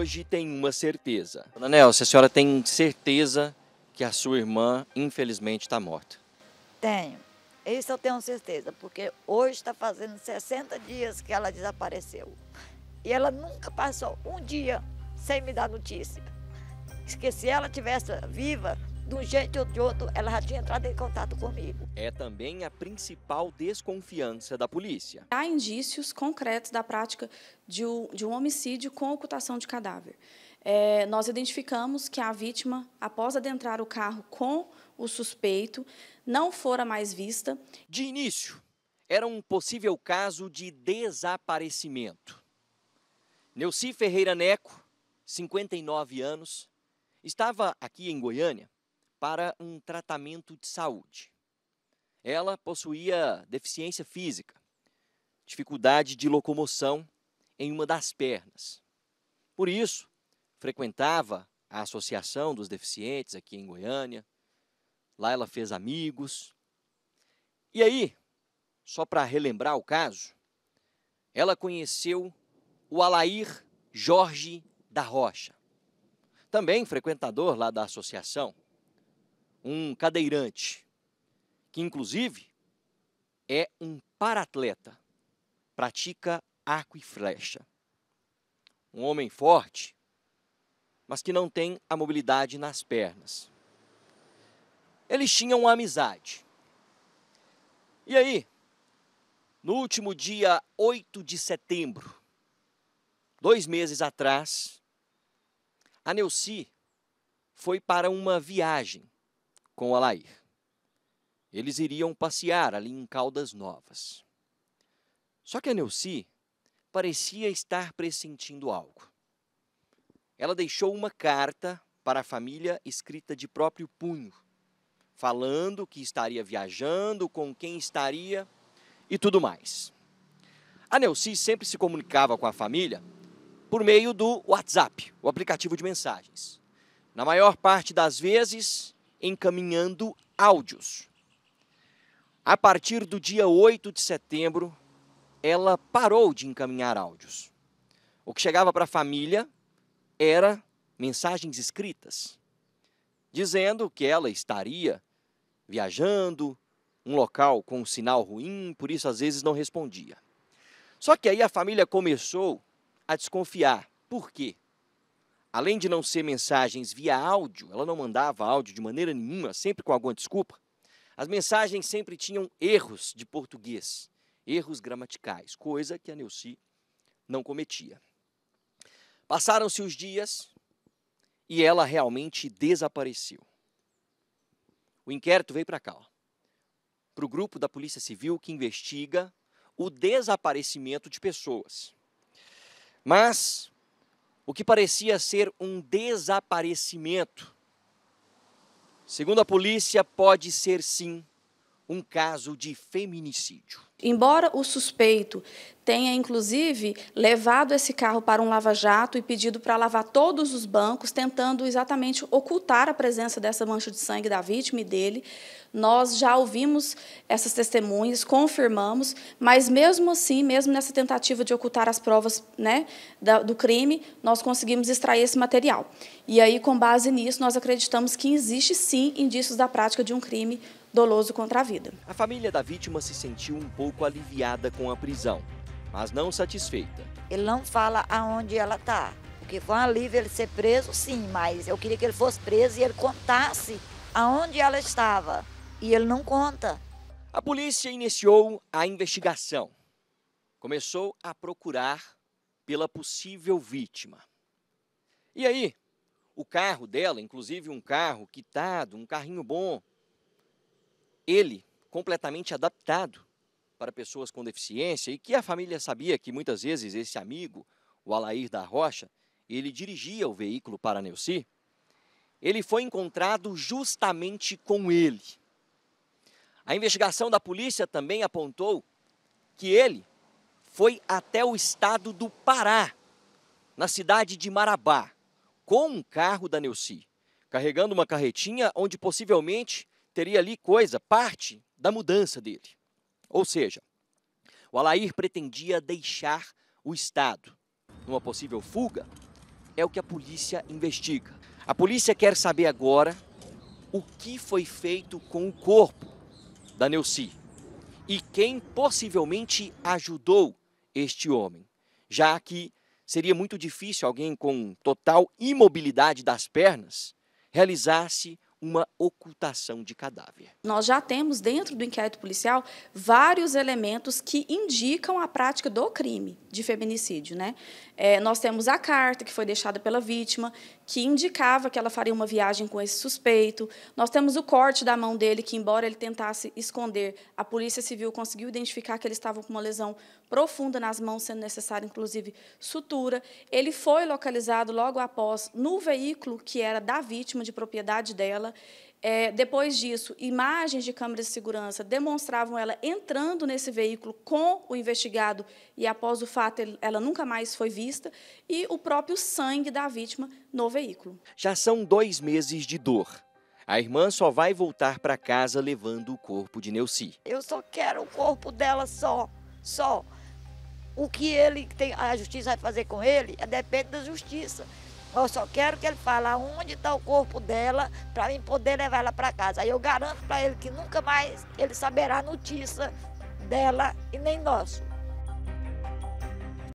hoje tem uma certeza. Dona Nelson, a senhora tem certeza que a sua irmã, infelizmente, está morta? Tenho. Isso eu tenho certeza, porque hoje está fazendo 60 dias que ela desapareceu. E ela nunca passou um dia sem me dar notícia. Que se ela tivesse viva, de um jeito ou de outro, ela já tinha entrado em contato comigo. É também a principal desconfiança da polícia. Há indícios concretos da prática de um, de um homicídio com ocultação de cadáver. É, nós identificamos que a vítima, após adentrar o carro com o suspeito, não fora mais vista. De início, era um possível caso de desaparecimento. Neuci Ferreira Neco, 59 anos, estava aqui em Goiânia para um tratamento de saúde. Ela possuía deficiência física, dificuldade de locomoção em uma das pernas. Por isso, frequentava a Associação dos Deficientes aqui em Goiânia. Lá ela fez amigos. E aí, só para relembrar o caso, ela conheceu o Alair Jorge da Rocha, também frequentador lá da associação um cadeirante, que inclusive é um paratleta, pratica arco e flecha. Um homem forte, mas que não tem a mobilidade nas pernas. Eles tinham uma amizade. E aí, no último dia 8 de setembro, dois meses atrás, a Neuci foi para uma viagem com Alair. Eles iriam passear ali em Caldas Novas. Só que a Neuci parecia estar pressentindo algo. Ela deixou uma carta para a família escrita de próprio punho, falando que estaria viajando, com quem estaria e tudo mais. A Neuci sempre se comunicava com a família por meio do WhatsApp, o aplicativo de mensagens. Na maior parte das vezes, encaminhando áudios. A partir do dia 8 de setembro, ela parou de encaminhar áudios. O que chegava para a família era mensagens escritas, dizendo que ela estaria viajando, um local com um sinal ruim, por isso às vezes não respondia. Só que aí a família começou a desconfiar. Por quê? além de não ser mensagens via áudio, ela não mandava áudio de maneira nenhuma, sempre com alguma desculpa. As mensagens sempre tinham erros de português, erros gramaticais, coisa que a Neuci não cometia. Passaram-se os dias e ela realmente desapareceu. O inquérito veio para cá, para o grupo da Polícia Civil que investiga o desaparecimento de pessoas. Mas o que parecia ser um desaparecimento. Segundo a polícia, pode ser sim um caso de feminicídio. Embora o suspeito tenha, inclusive, levado esse carro para um lava-jato e pedido para lavar todos os bancos, tentando exatamente ocultar a presença dessa mancha de sangue da vítima e dele. Nós já ouvimos essas testemunhas, confirmamos, mas mesmo assim, mesmo nessa tentativa de ocultar as provas né, do crime, nós conseguimos extrair esse material. E aí, com base nisso, nós acreditamos que existe sim indícios da prática de um crime doloso contra a vida. A família da vítima se sentiu um pouco aliviada com a prisão mas não satisfeita. Ele não fala aonde ela está, porque foi um alívio ele ser preso, sim, mas eu queria que ele fosse preso e ele contasse aonde ela estava, e ele não conta. A polícia iniciou a investigação. Começou a procurar pela possível vítima. E aí, o carro dela, inclusive um carro quitado, um carrinho bom, ele completamente adaptado, para pessoas com deficiência e que a família sabia que muitas vezes esse amigo, o Alair da Rocha, ele dirigia o veículo para Neuci, ele foi encontrado justamente com ele. A investigação da polícia também apontou que ele foi até o estado do Pará, na cidade de Marabá, com um carro da Neuci, carregando uma carretinha onde possivelmente teria ali coisa, parte da mudança dele. Ou seja, o Alair pretendia deixar o Estado. Numa possível fuga, é o que a polícia investiga. A polícia quer saber agora o que foi feito com o corpo da Neuci e quem possivelmente ajudou este homem, já que seria muito difícil alguém com total imobilidade das pernas realizasse uma ocultação de cadáver. Nós já temos dentro do inquérito policial vários elementos que indicam a prática do crime de feminicídio. Né? É, nós temos a carta que foi deixada pela vítima, que indicava que ela faria uma viagem com esse suspeito. Nós temos o corte da mão dele, que, embora ele tentasse esconder, a Polícia Civil conseguiu identificar que ele estava com uma lesão profunda nas mãos, sendo necessária, inclusive, sutura. Ele foi localizado logo após no veículo que era da vítima, de propriedade dela. É, depois disso, imagens de câmeras de segurança demonstravam ela entrando nesse veículo com o investigado e, após o fato, ela nunca mais foi vista, e o próprio sangue da vítima no veículo. Já são dois meses de dor. A irmã só vai voltar para casa levando o corpo de Neuci. Eu só quero o corpo dela só, só. O que ele tem, a justiça vai fazer com ele é depende da justiça. Eu só quero que ele fale onde está o corpo dela para mim poder levar ela para casa. Aí eu garanto para ele que nunca mais ele saberá a notícia dela e nem nosso.